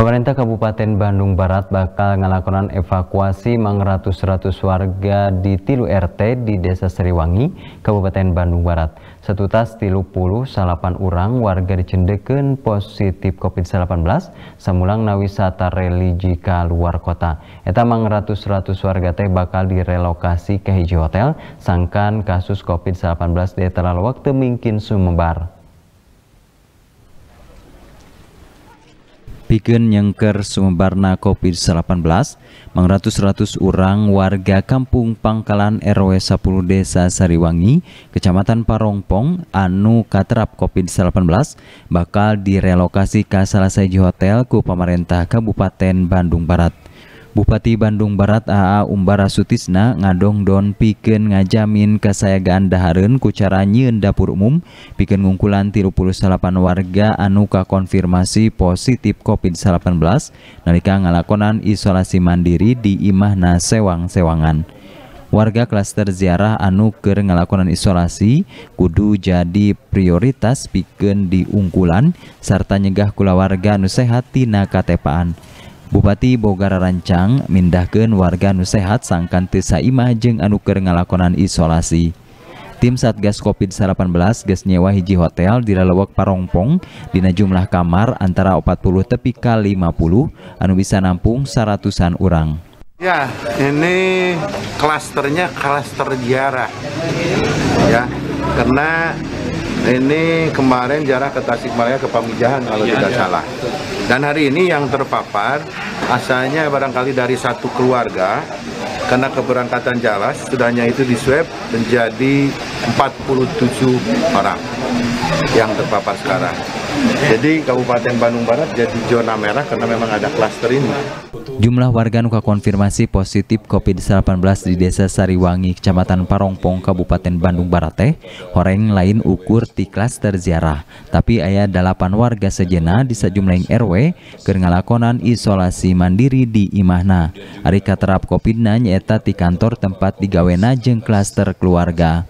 Pemerintah Kabupaten Bandung Barat bakal melakukan evakuasi mengratus-ratus warga di Tilu RT di Desa Seriwangi, Kabupaten Bandung Barat. Satu tas tilu puluh salapan orang warga Cendeken positif COVID-19 semulang na wisata religi ke luar kota. Eta mengratus-ratus warga teh bakal direlokasi ke hiji hotel sangkan kasus COVID-19 di waktu mungkin sumebar. Pigen nyengker sumebarna COVID-19 mang ratus-ratus orang warga kampung Pangkalan RW 10 Desa Sariwangi, Kecamatan Parongpong anu katerap COVID-19 bakal direlokasi ke salah satu hotel ku pemerintah Kabupaten Bandung Barat. Bupati Bandung Barat AA Umbara Sutisna ngadong don piken ngajamin kesayangan dahareun kucara nyiin dapur umum piken ngungkulan 38 warga Anuka konfirmasi positif COVID-19 nalika ngalakonan isolasi mandiri di imahna sewang-sewangan. Warga klaster ziarah anu keur ngalakonan isolasi kudu jadi prioritas piken di ungkulan serta nyegah kula warga anu sehat tina katepaan. Bupati Bogara Rancang mindahkan warga nusehat sangkan imah jeng anuker ngalakonan isolasi. Tim Satgas COVID-18 gas nyewa hiji hotel di Lelewak Parongpong dina jumlah kamar antara 40 tepi ka 50 anu bisa nampung seratusan orang. Ya, ini klasternya klaster jarak. Ya, karena ini kemarin jarak ke Tasikmalaya ke Pamijahan kalau ya, tidak ya. salah. Dan hari ini yang terpapar asalnya barangkali dari satu keluarga karena keberangkatan jelas, sudahnya itu disweb menjadi 47 orang yang terpapar sekarang. Jadi Kabupaten Bandung Barat jadi zona merah karena memang ada klaster ini. Jumlah warga Nuka konfirmasi positif COVID-19 di Desa Sariwangi, Kecamatan Parongpong, Kabupaten Bandung Barat teh, orang lain ukur di klaster ziarah. Tapi ayah delapan warga sejena di sejumlah RW keur lakonan isolasi mandiri di imahna. Arika terap COVID-nya di kantor tempat digawena jeng klaster keluarga.